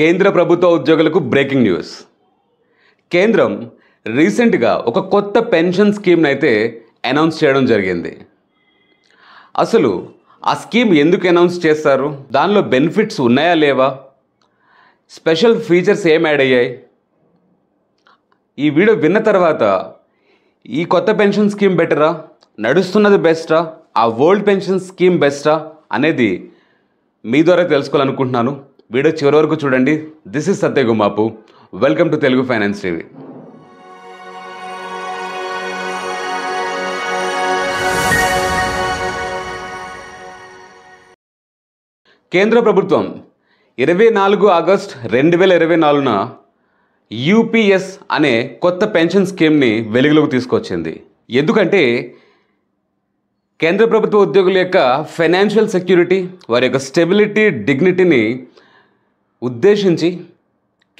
కేంద్ర ప్రభుత్వ ఉద్యోగులకు బ్రేకింగ్ న్యూస్ కేంద్రం రీసెంట్గా ఒక కొత్త పెన్షన్ స్కీమ్ని అయితే అనౌన్స్ చేయడం జరిగింది అసలు ఆ స్కీమ్ ఎందుకు అనౌన్స్ చేస్తారు దానిలో బెనిఫిట్స్ ఉన్నాయా లేవా స్పెషల్ ఫీచర్స్ ఏం యాడ్ అయ్యాయి ఈ వీడియో విన్న తర్వాత ఈ కొత్త పెన్షన్ స్కీమ్ బెటరా నడుస్తున్నది బెస్టా ఆ ఓల్డ్ పెన్షన్ స్కీమ్ బెస్టా అనేది మీ ద్వారా తెలుసుకోవాలనుకుంటున్నాను వీడియో చివరి వరకు చూడండి this is Satya Gumapu welcome to Telugu finance TV కేంద్ర ప్రభుత్వం ఇరవై నాలుగు ఆగస్ట్ రెండు వేల ఇరవై నాలుగున యూపీఎస్ అనే కొత్త పెన్షన్ స్కీమ్ని వెలుగులోకి తీసుకొచ్చింది ఎందుకంటే కేంద్ర ప్రభుత్వ ఉద్యోగుల యొక్క ఫైనాన్షియల్ సెక్యూరిటీ వారి యొక్క స్టెబిలిటీ డిగ్నిటీని ఉద్దేశించి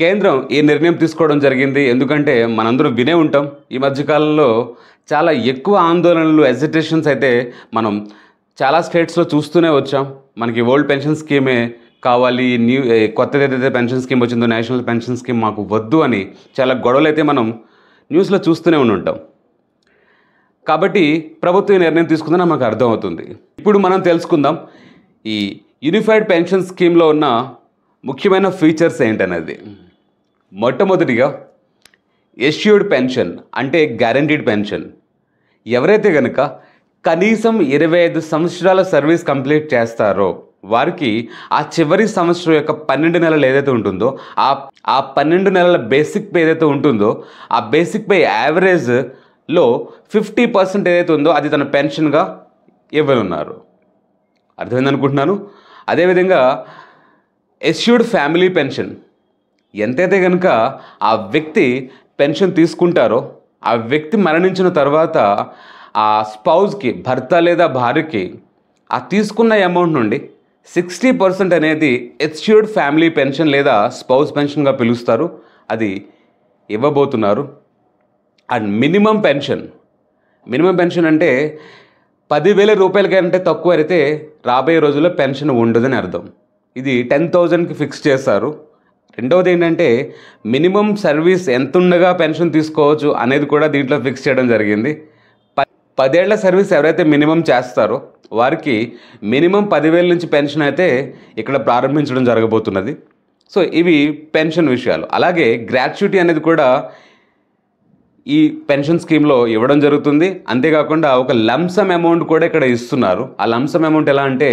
కేంద్రం ఈ నిర్ణయం తీసుకోవడం జరిగింది ఎందుకంటే మనందరం వినే ఉంటాం ఈ మధ్యకాలంలో చాలా ఎక్కువ ఆందోళనలు ఎజిటేషన్స్ అయితే మనం చాలా స్టేట్స్లో చూస్తూనే వచ్చాం మనకి ఓల్డ్ పెన్షన్ స్కీమే కావాలి న్యూ కొత్తది ఏదైతే పెన్షన్ స్కీమ్ వచ్చిందో నేషనల్ పెన్షన్ స్కీమ్ మాకు వద్దు అని చాలా గొడవలు అయితే మనం న్యూస్లో చూస్తూనే ఉంటాం కాబట్టి ప్రభుత్వం నిర్ణయం తీసుకుందని మాకు అర్థమవుతుంది ఇప్పుడు మనం తెలుసుకుందాం ఈ యూనిఫైడ్ పెన్షన్ స్కీమ్లో ఉన్న ముఖ్యమైన ఫీచర్స్ ఏంటనేది మొట్టమొదటిగా ఎష్యూర్డ్ పెన్షన్ అంటే గ్యారంటీడ్ పెన్షన్ ఎవరైతే కనుక కనీసం ఇరవై ఐదు సంవత్సరాల సర్వీస్ కంప్లీట్ చేస్తారో వారికి ఆ చివరి సంవత్సరం యొక్క పన్నెండు నెలలు ఏదైతే ఉంటుందో ఆ ఆ పన్నెండు నెలల బేసిక్ పే ఏదైతే ఉంటుందో ఆ బేసిక్ పే యావరేజ్లో ఫిఫ్టీ పర్సెంట్ ఏదైతే ఉందో అది తన పెన్షన్గా ఇవ్వనున్నారు అర్థమైందనుకుంటున్నాను అదేవిధంగా ఎస్యూర్డ్ ఫ్యామిలీ పెన్షన్ ఎంతైతే కనుక ఆ వ్యక్తి పెన్షన్ తీసుకుంటారో ఆ వ్యక్తి మరణించిన తర్వాత ఆ స్పౌజ్కి భర్త లేదా భార్యకి ఆ తీసుకున్న అమౌంట్ నుండి సిక్స్టీ పర్సెంట్ అనేది ఎస్యూర్డ్ ఫ్యామిలీ పెన్షన్ లేదా స్పౌజ్ పెన్షన్గా పిలుస్తారు అది ఇవ్వబోతున్నారు and minimum pension minimum pension అంటే పదివేల రూపాయలకంటే తక్కువ అయితే రాబోయే రోజుల్లో పెన్షన్ ఉండదని అర్థం ఇది టెన్ థౌజండ్కి ఫిక్స్ చేశారు రెండవది ఏంటంటే మినిమం సర్వీస్ ఎంతుండగా పెన్షన్ తీసుకోవచ్చు అనేది కూడా దీంట్లో ఫిక్స్ చేయడం జరిగింది ప పదేళ్ల సర్వీస్ ఎవరైతే మినిమం చేస్తారో వారికి మినిమం పదివేల నుంచి పెన్షన్ అయితే ఇక్కడ ప్రారంభించడం జరగబోతున్నది సో ఇవి పెన్షన్ విషయాలు అలాగే గ్రాట్యుటీ అనేది కూడా ఈ పెన్షన్ స్కీమ్లో ఇవ్వడం జరుగుతుంది అంతేకాకుండా ఒక లంసమ్ అమౌంట్ కూడా ఇక్కడ ఇస్తున్నారు ఆ లంసమ్ అమౌంట్ ఎలా అంటే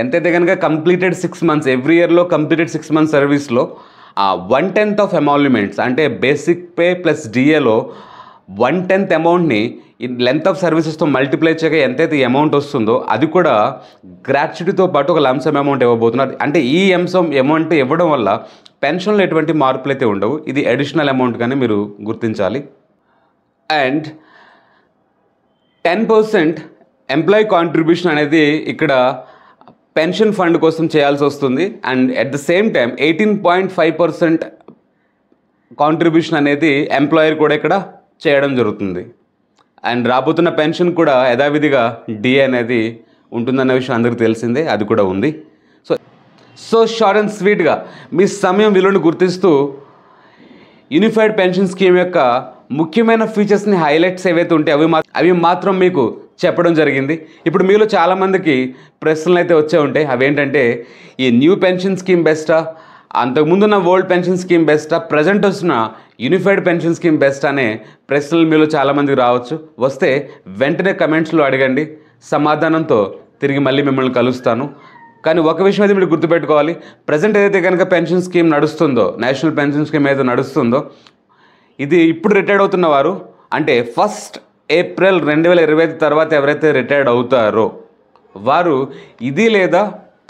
ఎంతైతే కనుక కంప్లీటెడ్ సిక్స్ మంత్స్ ఎవ్రీ ఇయర్లో కంప్లీటెడ్ సిక్స్ మంత్స్ సర్వీస్లో వన్ టెన్త్ ఆఫ్ అమౌల్యుమెంట్స్ అంటే బేసిక్ పే ప్లస్ డిఏలో వన్ టెన్త్ అమౌంట్ని లెంత్ ఆఫ్ సర్వీసెస్తో మల్టిప్లై చేయగా ఎంతైతే అమౌంట్ వస్తుందో అది కూడా గ్రాట్యుటీతో పాటు ఒక లంసమ్ అమౌంట్ ఇవ్వబోతున్నారు అంటే ఈ అంశం అమౌంట్ ఇవ్వడం వల్ల పెన్షన్లో ఎటువంటి మార్పులు అయితే ఉండవు ఇది అడిషనల్ అమౌంట్ కానీ మీరు గుర్తించాలి and ten percent employee contribution అనేది ఇక్కడ పెన్షన్ ఫండ్ కోసం చేయాల్సి వస్తుంది and at the same time eighteen point five percent contribution అనేది ఎంప్లాయర్ కూడా ఇక్కడ చేయడం జరుగుతుంది అండ్ రాబోతున్న పెన్షన్ కూడా యథావిధిగా డి అనేది ఉంటుందన్న విషయం అందరికీ తెలిసిందే అది కూడా ఉంది సో సో షార్ట్ అండ్ స్వీట్గా మీ సమయం విలువను గుర్తిస్తూ యూనిఫైడ్ పెన్షన్ స్కీమ్ యొక్క ముఖ్యమైన ఫీచర్స్ని హైలైట్స్ ఏవైతే ఉంటే అవి అవి మాత్రం మీకు చెప్పడం జరిగింది ఇప్పుడు మీలో చాలామందికి ప్రశ్నలు అయితే వచ్చే ఉంటాయి అవేంటంటే ఈ న్యూ పెన్షన్ స్కీమ్ బెస్టా అంతకుముందున్న ఓల్డ్ పెన్షన్ స్కీమ్ బెస్టా ప్రజెంట్ వచ్చిన యూనిఫైడ్ పెన్షన్ స్కీమ్ బెస్ట్ అనే ప్రశ్నలు మీలో చాలామందికి రావచ్చు వస్తే వెంటనే కమెంట్స్లో అడగండి సమాధానంతో తిరిగి మళ్ళీ మిమ్మల్ని కలుస్తాను కానీ ఒక విషయం అయితే మీరు గుర్తుపెట్టుకోవాలి ప్రజెంట్ ఏదైతే కనుక పెన్షన్ స్కీమ్ నడుస్తుందో నేషనల్ పెన్షన్ స్కీమ్ ఏదైతే నడుస్తుందో ఇది ఇప్పుడు రిటైర్డ్ అవుతున్న వారు అంటే ఫస్ట్ ఏప్రిల్ రెండు వేల ఇరవై తర్వాత ఎవరైతే రిటైర్డ్ అవుతారో వారు ఇది లేదా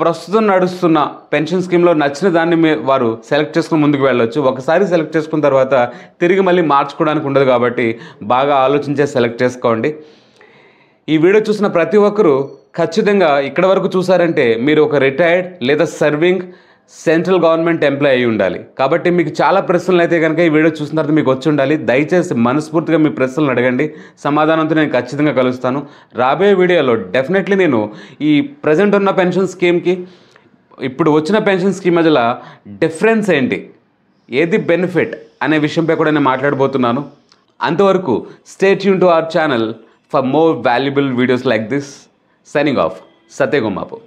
ప్రస్తుతం నడుస్తున్న పెన్షన్ స్కీమ్లో నచ్చిన దాన్ని వారు సెలెక్ట్ చేసుకుని ముందుకు వెళ్ళొచ్చు ఒకసారి సెలెక్ట్ చేసుకున్న తర్వాత తిరిగి మళ్ళీ మార్చుకోవడానికి ఉండదు కాబట్టి బాగా ఆలోచించే సెలెక్ట్ చేసుకోండి ఈ వీడియో చూసిన ప్రతి ఒక్కరూ ఖచ్చితంగా ఇక్కడ వరకు చూసారంటే మీరు ఒక రిటైర్డ్ లేదా సర్వింగ్ సెంట్రల్ గవర్నమెంట్ ఎంప్లాయ్ అయి ఉండాలి కాబట్టి మీకు చాలా ప్రశ్నలు అయితే కనుక ఈ వీడియో చూసిన తర్వాత మీకు వచ్చి ఉండాలి దయచేసి మనస్ఫూర్తిగా మీ ప్రశ్నలు అడగండి సమాధానంతో నేను ఖచ్చితంగా కలుస్తాను రాబోయే వీడియోలో డెఫినెట్లీ నేను ఈ ప్రజెంట్ ఉన్న పెన్షన్ స్కీమ్కి ఇప్పుడు వచ్చిన పెన్షన్ స్కీమ్ మధ్యలో డిఫరెన్స్ ఏంటి ఏది బెనిఫిట్ అనే విషయంపై కూడా నేను మాట్లాడబోతున్నాను అంతవరకు స్టేట్ యూన్ to our channel for more valuable videos like this signing off సత్యగుమాపు